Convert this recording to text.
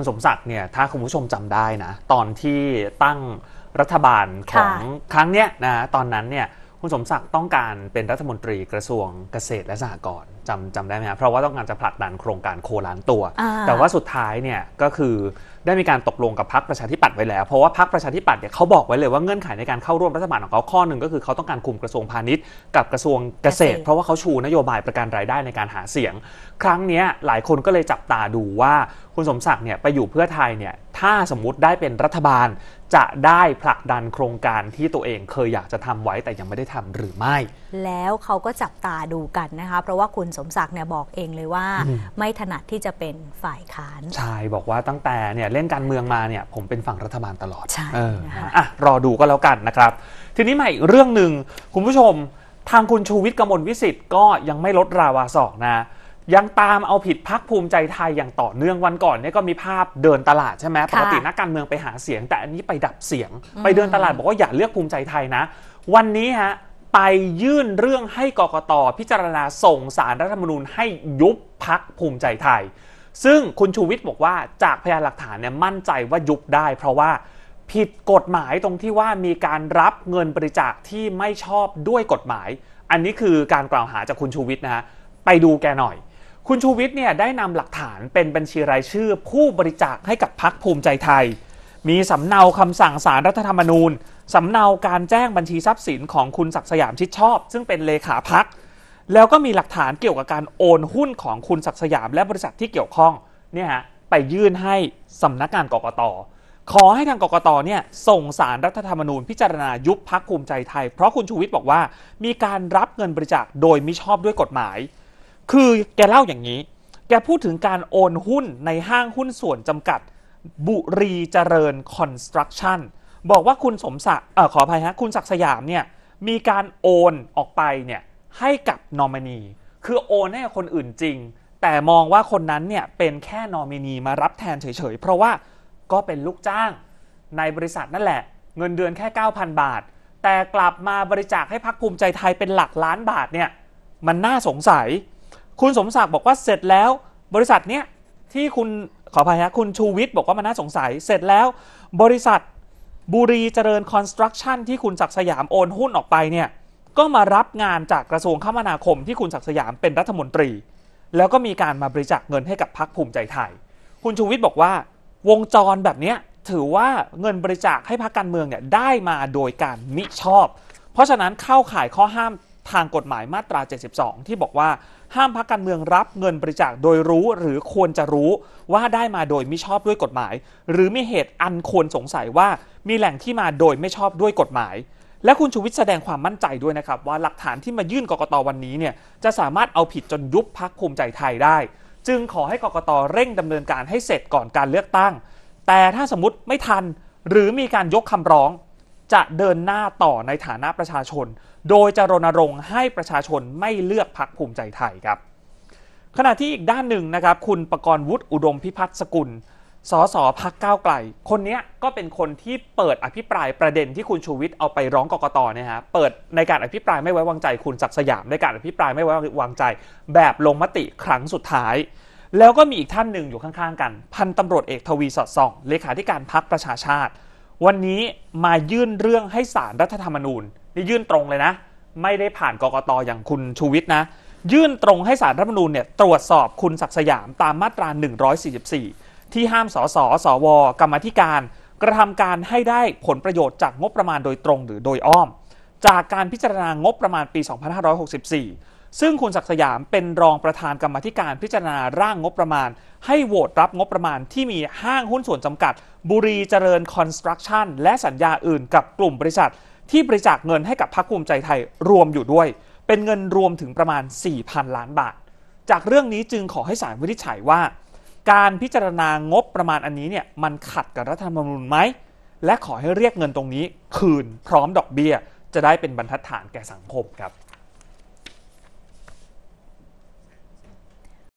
ณสมศักดิ์เนี่ย ถ้าคุณผู้ชมจำได้นะ ตอนที่ตั้งรัฐบาลของครั้งเนี้ยนะตอนนั้นเนี่ยคุณสมศักดิ์ต้องการเป็นรัฐมนตรีกระทรวงเกษตรและสหกรณ์จำจำได้ไหมครับเพราะว่าต้องการจะผลักดันโครงการโคล้านตัว แต่ว่าสุดท้ายเนี่ยก็คือได้มีการตกลงกับพรรคประชาธิปัตย์ไว้แล้ว เพราะว่าพรรคประชาธิปัตย์เนี่ยเขาบอกไว้เลยว่าเงื่อนไขในการเข้าร่วมรัฐบาลของเขาข้อหนึ่งก็คือเขาต้องการคุมกระทรวงพาณิชย์กับกระทรวงเกษตร เพราะว่าเขาชูนโยบายประกันรายได้ในการหาเสียง ครั้งนี้หลายคนก็เลยจับตาดูว่าคุณสมศักดิ์เนี่ยไปอยู่เพื่อไทยเนี่ยถ้าสมมุติได้เป็นรัฐบาลจะได้ผลักดันโครงการที่ตัวเองเคยอยากจะทำไว้แต่ยังไม่ได้ทำหรือไม่ แล้วเขาก็จับตาดูกันนะคะเพราะว่าคุณสมศักดิ์เนี่ยบอกเองเลยว่า ไม่ถนัดที่จะเป็นฝ่ายค้านใช่ บอกว่าตั้งแต่เนี่ยเล่นการเมืองมาเนี่ยผมเป็นฝั่งรัฐบาลตลอดใช่อะคะอ่ะรอดูก็แล้วกันนะครับ ทีนี้ใหม่เรื่องหนึ่งคุณผู้ชมทางคุณชูวิทย์กมลวิสิทธ์ก็ยังไม่ลดราวาสอกนะยังตามเอาผิดพักภูมิใจไทยอย่างต่อเนื่องวันก่อนเนี่ยก็มีภาพเดินตลาดใช่ไหมปกตินักการเมืองไปหาเสียง แต่อันนี้ไปดับเสียง ไปเดินตลาดบอกว่าอย่าเลือกภูมิใจไทยนะ วันนี้ฮะไปยื่นเรื่องให้กกต พิจารณาส่งสารรัฐธรรมนูญให้ยุบพักภูมิใจไทย ซึ่งคุณชูวิทย์บอกว่าจากพยานหลักฐานเนี่ยมั่นใจว่ายุบได้ เพราะว่าผิดกฎหมายตรงที่ว่ามีการรับเงินบริจาคที่ไม่ชอบด้วยกฎหมาย อันนี้คือการกล่าวหาจากคุณชูวิทย์นะฮะไปดูแกหน่อยคุณชูวิทย์เนี่ยได้นำหลักฐานเป็นบัญชีรายชื่อผู้บริจาคให้กับพักภูมิใจไทย มีสำเนาคำสั่งสารรัฐธรรมนูญสำเนาการแจ้งบัญชีทรัพย์สินของคุณศักดิ์สยามชิดชอบ ซึ่งเป็นเลขาพักแล้วก็มีหลักฐานเกี่ยวกับการโอนหุ้นของคุณศักดิ์สยามและบริษัทที่เกี่ยวข้องเนี่ยฮะไปยื่นให้สำนักงานกกตขอให้ทางกกตเนี่ยส่งสารรัฐธรรมนูญพิจารณายุบพักภูมิใจไทยเพราะคุณชูวิทย์บอกว่า มีการรับเงินบริจาคโดยมิชอบด้วยกฎหมายคือแกเล่าอย่างนี้ แกพูดถึงการโอนหุ้นในห้างหุ้นส่วนจำกัดบุรีเจริญคอนสตรักชั่นบอกว่าคุณสมศักดิ์เออขออภัยฮะคุณศักดิ์สยามเนี่ยมีการโอนออกไปเนี่ยให้กับนอมินีคือโอนให้คนอื่นจริง แต่มองว่าคนนั้นเนี่ยเป็นแค่นอมินีมารับแทนเฉยๆ เพราะว่าก็เป็นลูกจ้าง ในบริษัทนั่นแหละเงินเดือนแค่ 9,000 บาท แต่กลับมาบริจาคให้พักภูมิใจไทยเป็นหลักล้านบาทเนี่ยมันน่าสงสัยคุณสมศักดิ์บอกว่าเสร็จแล้ว บริษัทเนี้ยที่คุณขออภัยฮะคุณชูวิทย์บอกว่ามันน่าสงสัยเสร็จแล้ว บริษัทบุรีเจริญคอนสตรักชั่นที่คุณศักดิ์สยามโอนหุ้นออกไปเนี่ยก็มารับงานจากกระทรวงคมนาคม ที่คุณศักดิ์สยามเป็นรัฐมนตรี แล้วก็มีการมาบริจาคเงินให้กับพรรคภูมิใจไทยคุณชูวิทย์บอกว่าวงจรแบบนี้ถือว่าเงินบริจาคให้พรรคการเมืองเนี่ยได้มาโดยการมิชอบ เพราะฉะนั้นเข้าข่ายข้อห้ามทางกฎหมายมาตรา 72 ที่บอกว่าห้ามพักการเมืองรับเงินบริจาคโดยรู้หรือควรจะรู้ว่าได้มาโดยไม่ชอบด้วยกฎหมาย หรือมีเหตุอันควรสงสัยว่ามีแหล่งที่มาโดยไม่ชอบด้วยกฎหมาย และคุณชูวิทย์แสดงความมั่นใจด้วยนะครับว่าหลักฐานที่มายื่นกกตวันนี้เนี่ยจะสามารถเอาผิดจนยุบพักภูมิใจไทยได้ จึงขอให้กกตเร่งดำเนินการให้เสร็จก่อนการเลือกตั้ง แต่ถ้าสมมติไม่ทันหรือมีการยกคำร้องจะเดินหน้าต่อในฐานะประชาชน โดยจะรณรงค์ให้ประชาชนไม่เลือกพรรคภูมิใจไทยครับ ขณะที่อีกด้านหนึ่งนะครับคุณประกรณ์วุฒิอุดมพิพัฒน์สกุลสสพักก้าวไกลคนนี้ก็เป็นคนที่เปิดอภิปรายประเด็นที่คุณชูวิทย์เอาไปร้องกกตเนี่ยฮะเปิดในการอภิปรายไม่ไว้วางใจคุณศักสยามในการอภิปรายไม่ไว้วางใจ แบบลงมติครั้งสุดท้าย แล้วก็มีอีกท่านหนึ่งอยู่ข้างๆกันพันตำรวจเอกทวีสอดส่องเลขาธิการพักประชาชาติวันนี้มายื่นเรื่องให้สารรัฐธรรมนูญนี่ยื่นตรงเลยนะ ไม่ได้ผ่านกกตออย่างคุณชูวิทย์นะ ยื่นตรงให้สารรัฐธรรมนูญเนี่ยตรวจสอบคุณศักดิ์สยามตามมาตรา 144 ที่ห้ามสส สว กรรมธิการกระทำการให้ได้ผลประโยชน์จากงบประมาณโดยตรงหรือโดยอ้อม จากการพิจารณางบประมาณปี 2564ซึ่งคุณศักสยามเป็นรองประธานกรรมธิการพิจารณาร่างงบประมาณ ให้โหวตรับงบประมาณที่มีห้างหุ้นส่วนจำกัด บุรีเจริญคอนสตรักชั่นและสัญญาอื่นกับกลุ่มบริษัท ที่บริจาคเงินให้กับพรรคภูมิใจไทยรวมอยู่ด้วย เป็นเงินรวมถึงประมาณ 4,000 ล้านบาท จากเรื่องนี้จึงขอให้ศาลวินิจฉัยว่า การพิจารณางบประมาณอันนี้เนี่ยมันขัดกับรัฐธรรมนูญไหมและขอให้เรียกเงินตรงนี้ คืนพร้อมดอกเบี้ย จะได้เป็นบรรทัดฐานแก่สังคมครับ